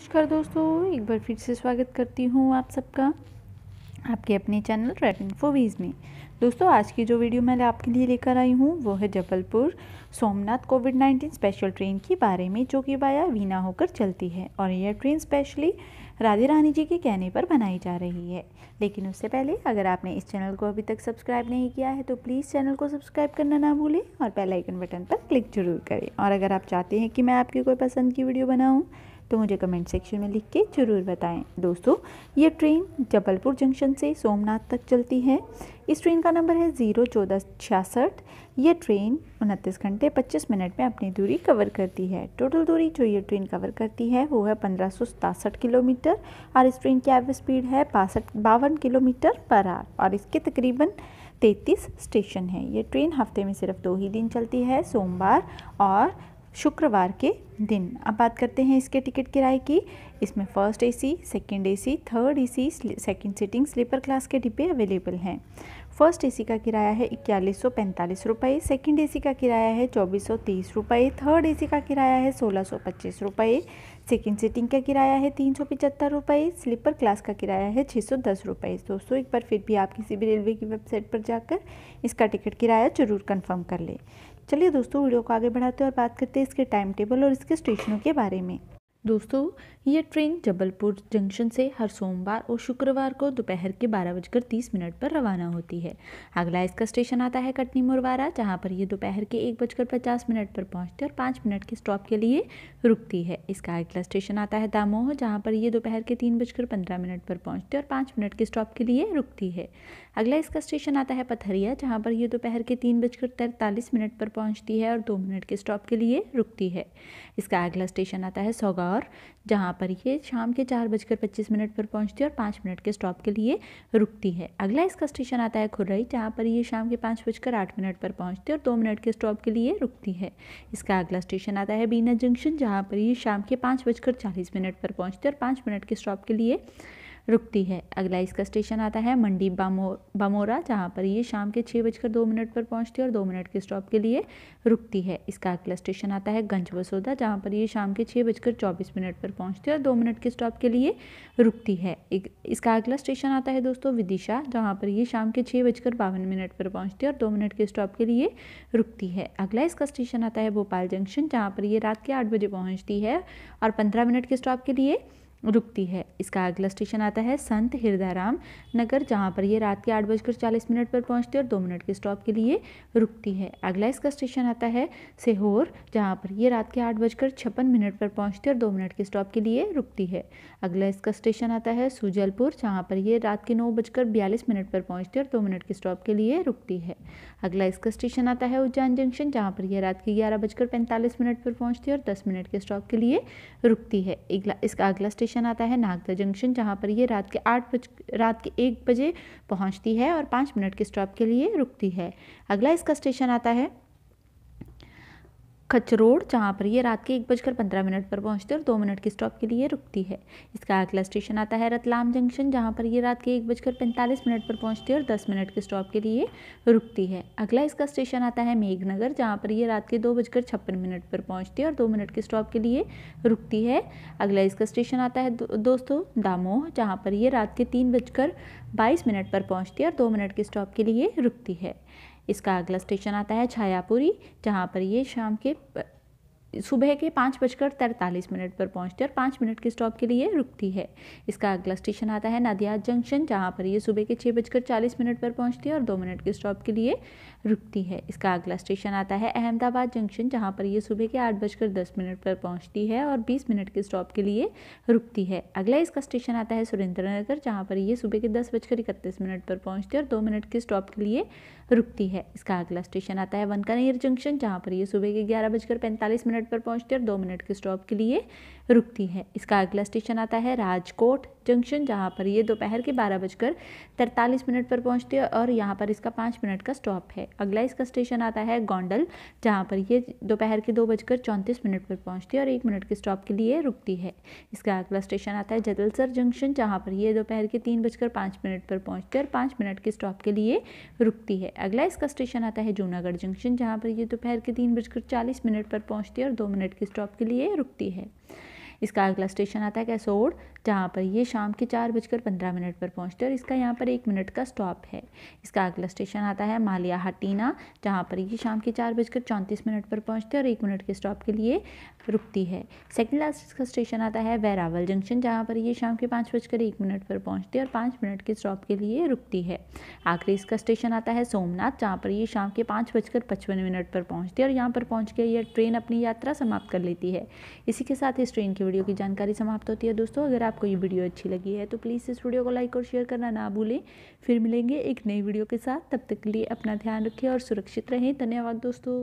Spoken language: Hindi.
नमस्कार दोस्तों एक बार फिर से स्वागत करती हूँ आप सबका आपके अपने चैनल रेड फोवीज में दोस्तों आज की जो वीडियो मैं आपके लिए लेकर आई हूँ वो है Jabalpur Somnath covid 19 special train के बारे में जो कि वाया वीना होकर चलती है और यह ट्रेन स्पेशली राधे रानी जी के कहने पर बनाई जा रही है लेकिन उससे पहले अगर आपने इस चैनल को अभी तक सब्सक्राइब नहीं किया है तो प्लीज़ चैनल को सब्सक्राइब करना ना भूलें और बेलाइकन आइकन बटन पर क्लिक जरूर करें और अगर आप चाहते हैं कि मैं आपकी कोई पसंद की वीडियो बनाऊँ तो मुझे कमेंट सेक्शन में लिख के ज़रूर बताएं दोस्तों ये ट्रेन जबलपुर जंक्शन से सोमनाथ तक चलती है इस ट्रेन का नंबर है ज़ीरो चौदह छियासठ यह ट्रेन उनतीस घंटे 25 मिनट में अपनी दूरी कवर करती है टोटल दूरी जो ये ट्रेन कवर करती है वो है पंद्रह किलोमीटर और इस ट्रेन की एवरेज स्पीड है बासठ बावन किलोमीटर पर आवर और इसके तकरीबन तैंतीस स्टेशन है ये ट्रेन हफ्ते में सिर्फ दो ही दिन चलती है सोमवार और शुक्रवार के दिन अब बात करते हैं इसके टिकट किराए की इसमें first AC, second AC, third AC, second sitting sleeper class के डिब्बे अवेलेबल हैं फर्स्ट एसी का किराया है इक्यालीस सौ पैंतालीस रुपये सेकेंड ए का किराया है चौबीस सौ तीस रुपये थर्ड ए का किराया है सोलह सौ पच्चीस रुपये सेकेंड सीटिंग का किराया है तीन सौ पचहत्तर रुपये स्लीपर क्लास का किराया है छः सौ दस रुपये दोस्तों एक बार फिर भी आप किसी भी रेलवे की वेबसाइट पर जाकर इसका टिकट किराया ज़रूर कन्फर्म कर लें चलिए दोस्तों वीडियो को आगे बढ़ाते हैं और बात करते हैं इसके टाइम टेबल और इसके स्टेशनों के बारे में दोस्तों यह ट्रेन जबलपुर जंक्शन से हर सोमवार और शुक्रवार को दोपहर के बारह बजकर तीस मिनट पर रवाना होती है अगला इसका स्टेशन आता है कटनी मुरवारा जहां पर यह दोपहर के एक बजकर पचास मिनट पर पहुंचती है और पाँच मिनट के स्टॉप के लिए रुकती है इसका अगला स्टेशन आता है दामोह जहाँ पर यह दोपहर के तीन बजकर पंद्रह मिनट पर पहुँचती है और पाँच मिनट के स्टॉप के लिए रुकती है अगला इसका स्टेशन आता है पथरिया जहाँ पर यह दोपहर के तीन बजकर तैंतालीस मिनट पर पहुँचती है और दो मिनट के स्टॉप के लिए रुकती है इसका अगला स्टेशन आता है सौगाव और जहाँ पर ये शाम के चार बजकर पच्चीस मिनट पर पहुँचती है और पाँच मिनट के स्टॉप के लिए रुकती है अगला इसका स्टेशन आता है खुर्रई जहाँ पर ये शाम के पाँच बजकर आठ मिनट पर पहुँचती है और दो मिनट के स्टॉप के लिए रुकती है इसका अगला स्टेशन आता है बीना जंक्शन जहाँ पर ये शाम के पाँच बजकर चालीस मिनट पर पहुँचती है और पाँच मिनट के स्टॉप के लिए रुकती है अगला इसका स्टेशन आता है मंडी बामो बामोरा जहाँ पर ये शाम के छः बजकर दो मिनट पर पहुँचती है और दो मिनट के स्टॉप के लिए रुकती है इसका अगला स्टेशन आता है गंज वसोदा जहाँ पर ये शाम के छः बजकर चौबीस मिनट पर पहुँचती है और दो मिनट के स्टॉप के लिए रुकती है इसका अगला स्टेशन आता है दोस्तों विदिशा जहाँ पर ये शाम के छः बजकर बावन मिनट पर पहुँचती है और दो मिनट के स्टॉप के लिए रुकती है अगला इसका स्टेशन आता है भोपाल जंक्शन जहाँ पर ये रात के आठ बजे पहुँचती है और पंद्रह मिनट के स्टॉप के लिए रुकती है इसका अगला स्टेशन आता है संत हृदयराम नगर जहाँ पर ये रात के आठ बजकर चालीस मिनट पर पहुँचती है और दो मिनट के स्टॉप के लिए रुकती है अगला इसका स्टेशन आता है सेहोर जहाँ पर ये रात के आठ बजकर छप्पन मिनट पर पहुँचती है और दो मिनट के स्टॉप के लिए रुकती है अगला इसका स्टेशन आता है सुजलपुर जहाँ पर ये रात के नौ बजकर बयालीस मिनट पर पहुँचती है और दो मिनट के स्टॉप के लिए रुकती है अगला इसका स्टेशन आता है उज्जैन जंक्शन जहाँ पर यह रात के ग्यारह बजकर पैंतालीस मिनट पर पहुँचती है और दस मिनट के स्टॉप के लिए रुकती है इसका अगला स्टेशन स्टेशन आता है नागदा जंक्शन जहाँ पर ये रात के आठ बज रात के एक बजे पहुँचती है और पाँच मिनट के स्टॉप के लिए रुकती है अगला इसका स्टेशन आता है खचरोड जहाँ पर ये रात के एक बजकर पंद्रह मिनट पर पहुँचती है और दो मिनट की स्टॉप के लिए रुकती है इसका अगला स्टेशन आता है रतलाम जंक्शन जहाँ पर ये रात के एक बजकर पैंतालीस मिनट पर पहुँचती है और दस मिनट के स्टॉप के लिए रुकती है अगला इसका स्टेशन आता है मेघनगर जहाँ पर ये रात के दो बजकर छप्पन मिनट पर पहुँचती है और दो मिनट के स्टॉप के लिए रुकती है अगला इसका स्टेशन आता है दोस्तों दामोह जहाँ पर ये रात के तीन बजकर बाईस मिनट पर पहुँचती है और दो मिनट के स्टॉप के लिए रुकती है इसका अगला स्टेशन आता है छायापुरी जहाँ पर ये शाम के सुबह के पाँच बजकर तैंतालीस मिनट पर पहुंचती है और पाँच मिनट के स्टॉप के लिए रुकती है इसका अगला स्टेशन आता है नदिया जंक्शन जहां पर ये सुबह के छः बजकर चालीस मिनट पर पहुंचती है और दो मिनट के स्टॉप के लिए रुकती है इसका अगला स्टेशन आता है अहमदाबाद जंक्शन जहां पर यह सुबह के आठ बजकर दस मिनट पर पहुँचती है और बीस मिनट के स्टॉप के लिए रुकती है अगला इसका स्टेशन आता है सुरेंद्र नगर जहाँ पर यह सुबह के दस बजकर इकतीस मिनट पर पहुँचती है और दो मिनट के स्टॉप के लिए रुकती है इसका अगला स्टेशन आता है वनकानेर जंक्शन जहाँ पर यह सुबह के ग्यारह बजकर पैंतालीस मिनट मिनट पर पहुंचती है और दो मिनट के स्टॉप के लिए रुकती है इसका अगला स्टेशन आता है राजकोट जंक्शन जहाँ पर ये दोपहर के बारह बजकर तैंतालीस मिनट पर पहुँचती है और यहाँ पर इसका पाँच मिनट का स्टॉप है अगला इसका स्टेशन आता है गोंडल जहाँ पर ये दोपहर के दो बजकर चौंतीस मिनट पर पहुँचती है और एक मिनट के स्टॉप के लिए रुकती है इसका अगला स्टेशन आता है जदलसर जंक्शन जहाँ पर यह दोपहर के तीन बजकर पाँच मिनट पर पहुँचती है और पाँच मिनट के स्टॉप के लिए रुकती है अगला इसका स्टेशन आता है जूनागढ़ जंक्शन जहाँ पर यह दोपहर के तीन बजकर चालीस मिनट पर पहुँचती है और दो मिनट के स्टॉप के लिए रुकती है इसका अगला स्टेशन आता है कैसोड जहाँ पर ये शाम के चार बजकर पंद्रह मिनट पर पहुँचते और इसका यहाँ पर एक मिनट का स्टॉप है इसका अगला स्टेशन आता है मालिया हटीना जहाँ पर ये शाम के चार बजकर चौंतीस मिनट पर पहुँचते और एक मिनट के स्टॉप के लिए रुकती है सेकेंड लास्ट इसका स्टेशन आता है वैरावल जंक्शन जहाँ पर ये शाम के पाँच बजकर एक मिनट पर पहुँचते और पाँच मिनट के स्टॉप के लिए रुकती है आखिरी इसका स्टेशन आता है सोमनाथ जहाँ पर ये शाम के पाँच बजकर पचपन मिनट पर पहुँचती है और यहाँ पर पहुँच के यह ट्रेन अपनी यात्रा समाप्त कर लेती है इसी के साथ इस ट्रेन की वीडियो की जानकारी समाप्त होती है दोस्तों अगर आपको ये वीडियो अच्छी लगी है तो प्लीज़ इस वीडियो को लाइक और शेयर करना ना भूलें फिर मिलेंगे एक नई वीडियो के साथ तब तक के लिए अपना ध्यान रखें और सुरक्षित रहें धन्यवाद दोस्तों